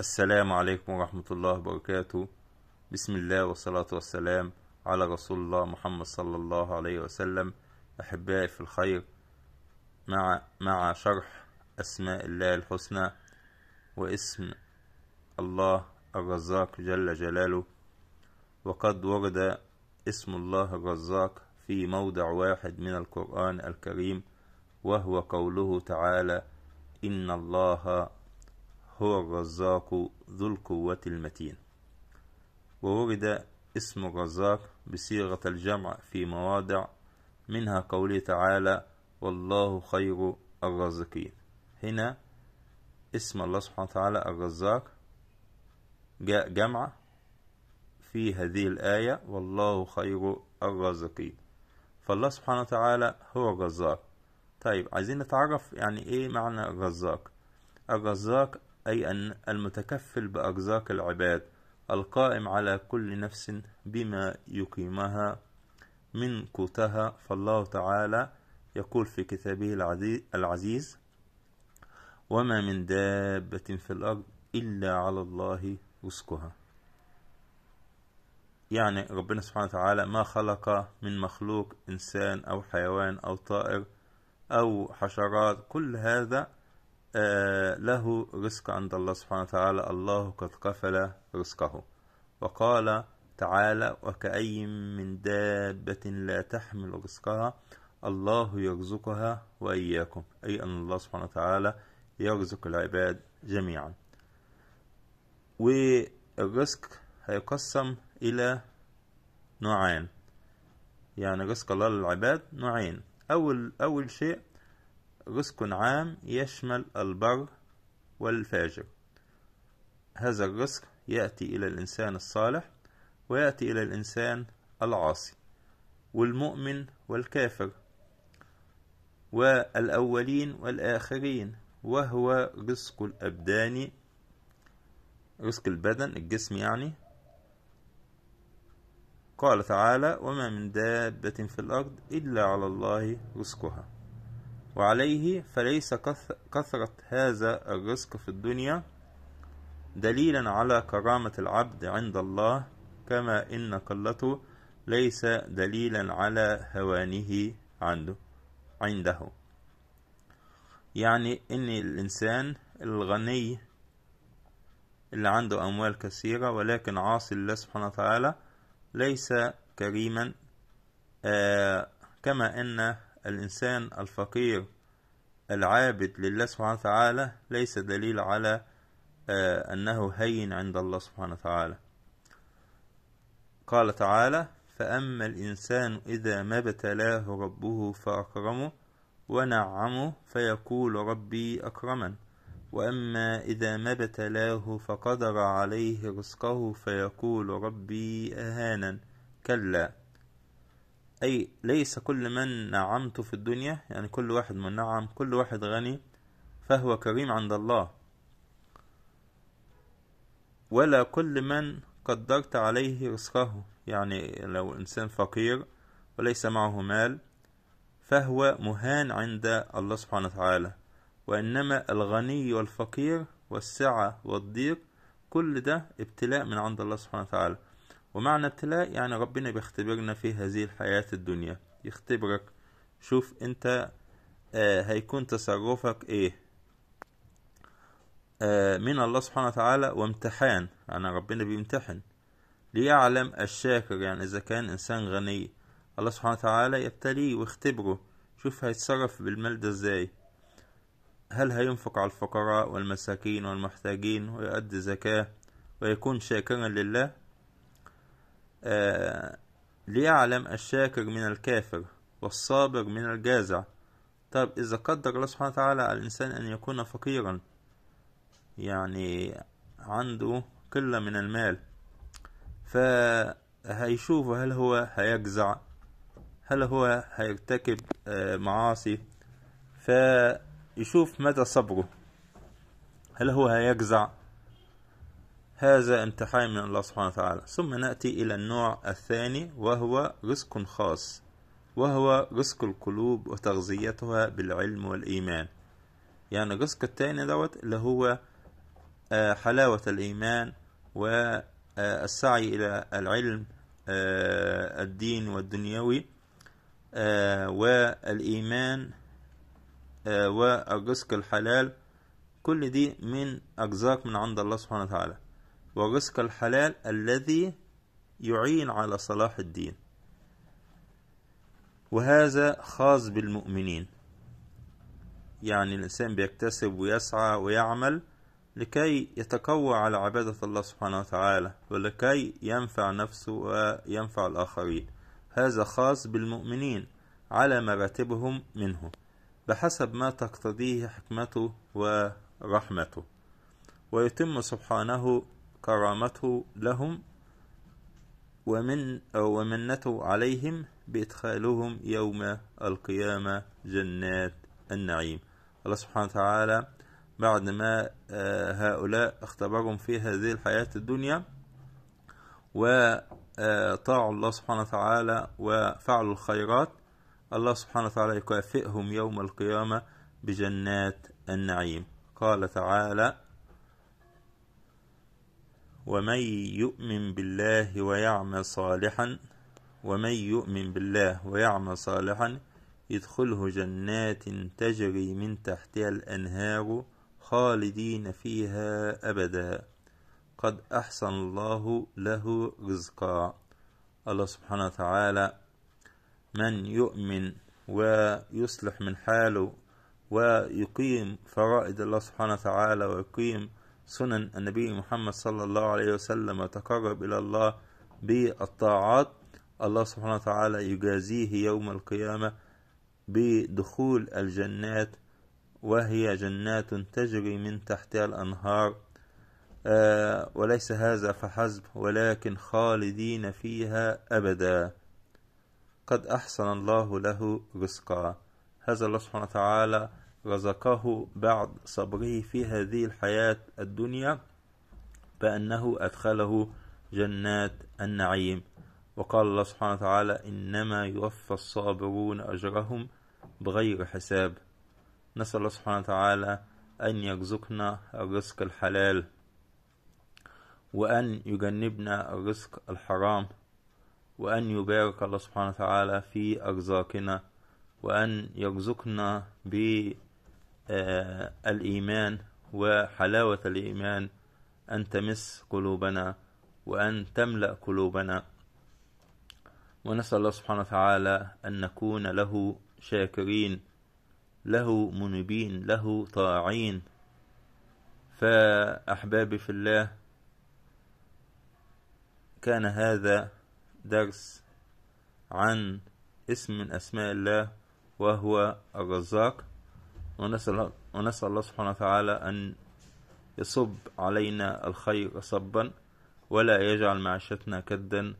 السلام عليكم ورحمة الله وبركاته بسم الله والصلاة والسلام على رسول الله محمد صلى الله عليه وسلم أحبائي في الخير مع مع شرح أسماء الله الحسنى واسم الله الرزاق جل جلاله وقد ورد اسم الله الرزاق في موضع واحد من القرآن الكريم وهو قوله تعالى إن الله هو الرزاق ذو القوة المتين وورد اسم الرزاق بصيغة الجمع في مواضع منها قوله تعالى والله خير الرازقين هنا اسم الله سبحانه وتعالى الرزاق جاء جمع في هذه الآية والله خير الرازقين فالله سبحانه وتعالى هو الرزاق طيب عايزين نتعرف يعني ايه معنى الرزاق الرزاق أي أن المتكفل بأرزاق العباد القائم على كل نفس بما يقيمها من قوتها فالله تعالى يقول في كتابه العزيز وما من دابة في الأرض إلا على الله رزقها يعني ربنا سبحانه وتعالى ما خلق من مخلوق إنسان أو حيوان أو طائر أو حشرات كل هذا آه، له رزق عند الله سبحانه وتعالى الله قد قفل رزقه وقال تعالى وكأي من دابة لا تحمل رزقها الله يرزقها وإياكم أي أن الله سبحانه وتعالى يرزق العباد جميعا والرزق هيقسم إلى نوعين يعني رزق الله للعباد نوعين أول, أول شيء رزق عام يشمل البر والفاجر هذا الرزق يأتي إلى الإنسان الصالح ويأتي إلى الإنسان العاصي والمؤمن والكافر والأولين والآخرين وهو رزق الأبدان رزق البدن الجسم يعني قال تعالى وما من دابة في الأرض إلا على الله رزقها وعليه فليس كثرة هذا الرزق في الدنيا دليلا على كرامة العبد عند الله كما إن قلته ليس دليلا على هوانه عنده عنده يعني إن الإنسان الغني اللي عنده أموال كثيرة ولكن عاصي الله سبحانه وتعالى ليس كريما آه كما أن الإنسان الفقير العابد لله سبحانه وتعالى ليس دليل على آه، أنه هين عند الله سبحانه وتعالى قال تعالى فأما الإنسان إذا ما ابتلاه ربه فأكرمه ونعمه فيقول ربي أكرمن وأما إذا ما ابتلاه فقدر عليه رزقه فيقول ربي أهانن كلا أي ليس كل من نعمت في الدنيا يعني كل واحد منعم كل واحد غني فهو كريم عند الله ولا كل من قدرت عليه رزقه يعني لو إنسان فقير وليس معه مال فهو مهان عند الله سبحانه وتعالى وإنما الغني والفقير والسعة والضيق كل ده ابتلاء من عند الله سبحانه وتعالى ومعنى ابتلاء يعني ربنا بيختبرنا في هذه الحياة الدنيا يختبرك شوف انت آه هيكون تصرفك ايه آه من الله سبحانه وتعالى وامتحان يعني ربنا بيمتحن ليعلم الشاكر يعني اذا كان انسان غني الله سبحانه وتعالى يبتليه ويختبره شوف هيتصرف بالمال ده ازاي هل هينفق على الفقراء والمساكين والمحتاجين ويؤدي زكاة ويكون شاكرا لله آه، ليعلم الشاكر من الكافر والصابر من الجازع طب إذا قدر الله سبحانه وتعالى على الإنسان أن يكون فقيرا يعني عنده قلة من المال فهيشوف هل هو هيجزع هل هو هيرتكب آه، معاصي فيشوف مدى صبره هل هو هيجزع هذا امتحان من الله سبحانه وتعالى ثم نأتي إلى النوع الثاني وهو رزق خاص وهو رزق القلوب وتغذيتها بالعلم والإيمان يعني الرزق الثاني دوت اللي هو آه، حلاوة الإيمان والسعي آه، إلى العلم آه، الدين والدنيوي والإيمان والرزق الحلال كل دي من أرزاق من عند الله سبحانه وتعالى والرزق الحلال الذي يعين على صلاح الدين وهذا خاص بالمؤمنين يعني الإنسان بيكتسب ويسعى ويعمل لكي يتقوى على عبادة الله سبحانه وتعالى ولكي ينفع نفسه وينفع الآخرين هذا خاص بالمؤمنين على مراتبهم منه بحسب ما تقتضيه حكمته ورحمته ويتم سبحانه كرامته لهم ومن ومنته عليهم بإدخالهم يوم القيامة جنات النعيم الله سبحانه وتعالى بعد ما آه، هؤلاء اختبرهم في هذه الحياة الدنيا وطاعوا الله سبحانه وتعالى وفعلوا الخيرات الله سبحانه وتعالى يكافئهم يوم القيامة بجنات النعيم قال تعالى ومن يؤمن بالله ويعمل صالحا ومن يؤمن بالله ويعمل صالحا يدخله جنات تجري من تحتها الأنهار خالدين فيها أبدا قد أحسن الله له رزقا الله سبحانه وتعالى من يؤمن ويصلح من حاله ويقيم فرائض الله سبحانه وتعالى ويقيم سنن النبي محمد صلى الله عليه وسلم وتقرب إلى الله بالطاعات الله سبحانه وتعالى يجازيه يوم القيامة بدخول الجنات وهي جنات تجري من تحتها الأنهار آه، وليس هذا فحسب ولكن خالدين فيها أبدا قد أحسن الله له رزقا هذا الله سبحانه وتعالى رزقه بعد صبره في هذه الحياة الدنيا فأنه أدخله جنات النعيم وقال الله سبحانه وتعالى إنما يوفى الصابرون أجرهم بغير حساب نسأل الله سبحانه وتعالى أن يرزقنا الرزق الحلال وأن يجنبنا الرزق الحرام وأن يبارك الله سبحانه وتعالى في أرزاقنا وأن يرزقنا ب آه، الإيمان وحلاوة الإيمان أن تمس قلوبنا وأن تملأ قلوبنا ونسأل الله سبحانه وتعالى أن نكون له شاكرين له منيبين له طاعين فأحبابي في الله كان هذا درس عن اسم من أسماء الله وهو الرزاق ونسأل, ونسأل الله سبحانه وتعالى أن يصب علينا الخير صبا ولا يجعل معيشتنا كدا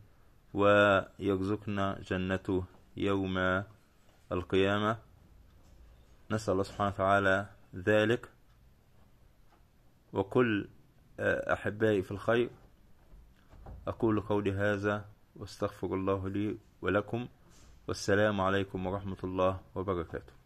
ويرزقنا جنته يوم القيامة نسأل الله سبحانه وتعالى ذلك وكل آه، أحبائي في الخير أقول قولي هذا واستغفر الله لي ولكم والسلام عليكم ورحمة الله وبركاته